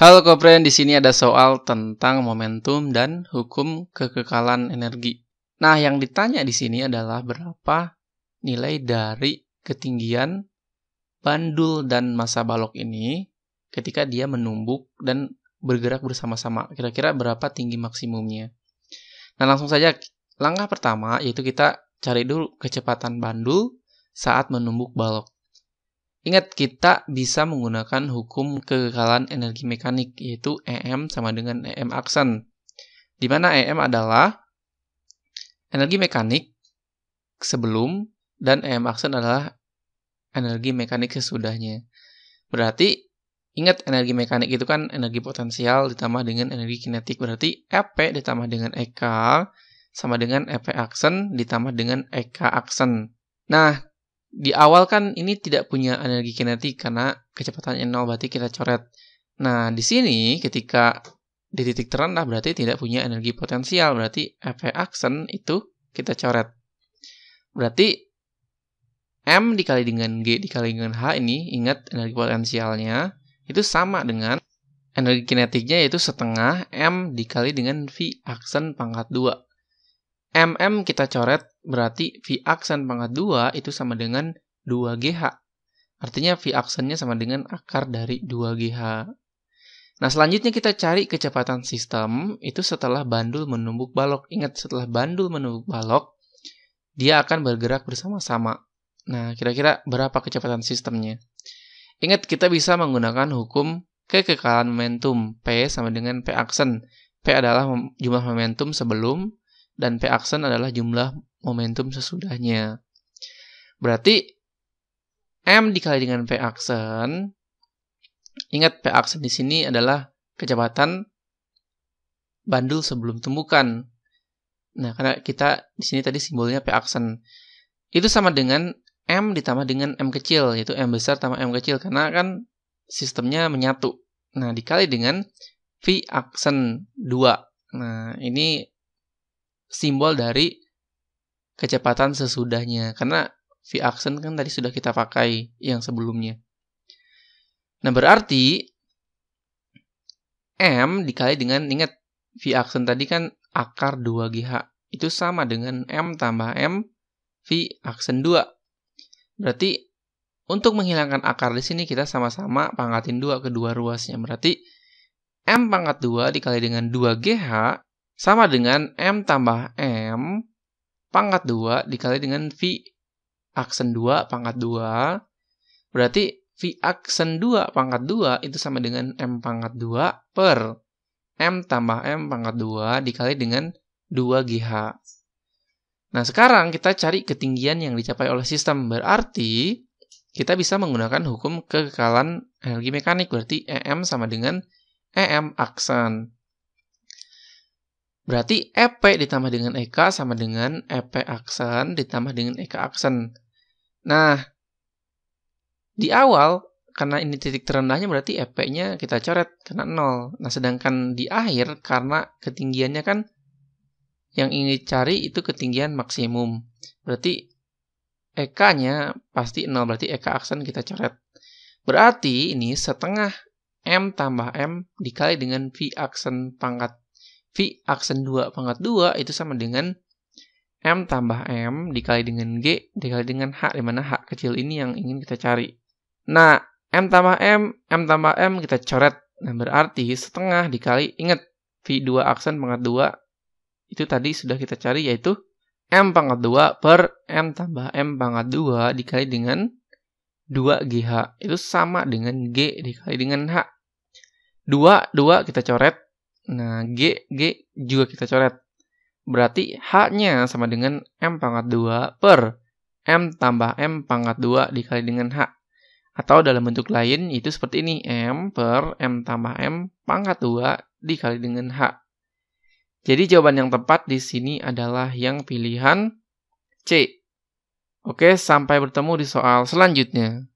Halo Kopren, di sini ada soal tentang momentum dan hukum kekekalan energi. Nah, yang ditanya di sini adalah berapa nilai dari ketinggian bandul dan massa balok ini ketika dia menumbuk dan bergerak bersama-sama. Kira-kira berapa tinggi maksimumnya? Nah, langsung saja langkah pertama yaitu kita cari dulu kecepatan bandul saat menumbuk balok. Ingat kita bisa menggunakan hukum kekekalan energi mekanik yaitu EM sama dengan EM aksen. Di mana EM adalah energi mekanik sebelum dan EM aksen adalah energi mekanik sesudahnya. Berarti ingat energi mekanik itu kan energi potensial ditambah dengan energi kinetik. Berarti EP ditambah dengan EK sama dengan EP aksen ditambah dengan EK aksen. Nah, di awal kan ini tidak punya energi kinetik karena kecepatannya nol berarti kita coret. Nah, di sini ketika di titik terendah berarti tidak punya energi potensial, berarti F aksen itu kita coret. Berarti M dikali dengan G dikali dengan H ini, ingat energi potensialnya, itu sama dengan energi kinetiknya yaitu setengah M dikali dengan V aksen pangkat 2. MM kita coret Berarti V aksen pangkat 2 itu sama dengan 2GH. Artinya V aksennya sama dengan akar dari 2GH. Nah, selanjutnya kita cari kecepatan sistem itu setelah bandul menumbuk balok. Ingat, setelah bandul menumbuk balok, dia akan bergerak bersama-sama. Nah, kira-kira berapa kecepatan sistemnya? Ingat, kita bisa menggunakan hukum kekekalan momentum, P sama dengan P aksen. P adalah jumlah momentum sebelum, dan P aksen adalah jumlah momentum sesudahnya. Berarti M dikali dengan P aksen. Ingat P aksen di sini adalah kecepatan bandul sebelum tumbukan. Nah, karena kita di sini tadi simbolnya P aksen. Itu sama dengan M ditambah dengan M kecil, yaitu M besar tambah M kecil, karena kan sistemnya menyatu. Nah, dikali dengan V aksen 2. Nah, ini simbol dari kecepatan sesudahnya karena v accent kan tadi sudah kita pakai yang sebelumnya. Nah, berarti M dikali dengan ingat V aksen tadi kan akar 2GH. Itu sama dengan M tambah M V aksen 2. Berarti untuk menghilangkan akar di sini kita sama-sama pangkatin 2 ke kedua ruasnya. Berarti M pangkat 2 dikali dengan 2GH sama dengan M tambah M pangkat 2 dikali dengan V aksen 2 pangkat 2. Berarti V aksen 2 pangkat 2 itu sama dengan M pangkat 2 per M tambah M pangkat 2 dikali dengan 2GH. Nah, sekarang kita cari ketinggian yang dicapai oleh sistem. Berarti, kita bisa menggunakan hukum kekekalan energi mekanik. Berarti, EM sama dengan EM aksen. Berarti EP ditambah dengan EK sama dengan EP aksen ditambah dengan EK aksen. Nah, di awal karena ini titik terendahnya berarti EP-nya kita coret karena 0. Nah, sedangkan di akhir karena ketinggiannya kan yang ingin cari itu ketinggian maksimum. Berarti EK-nya pasti 0, berarti EK aksen kita coret. Berarti ini setengah M tambah M dikali dengan V aksen pangkat V aksen 2 pangkat 2 itu sama dengan M tambah M dikali dengan G dikali dengan H, di mana H kecil ini yang ingin kita cari. Nah, M tambah M, M tambah M kita coret. Nah, berarti setengah dikali, ingat, V2 aksen pangkat 2 itu tadi sudah kita cari yaitu M pangkat 2 per M tambah M pangkat 2 dikali dengan 2GH. Itu sama dengan G dikali dengan H. 2, 2 kita coret, Nah, G, G juga kita coret. Berarti H-nya sama dengan M pangkat 2 per M tambah M pangkat 2 dikali dengan H. Atau dalam bentuk lain itu seperti ini, M per M tambah M pangkat 2 dikali dengan H. Jadi jawaban yang tepat di sini adalah yang pilihan C. Oke, sampai bertemu di soal selanjutnya.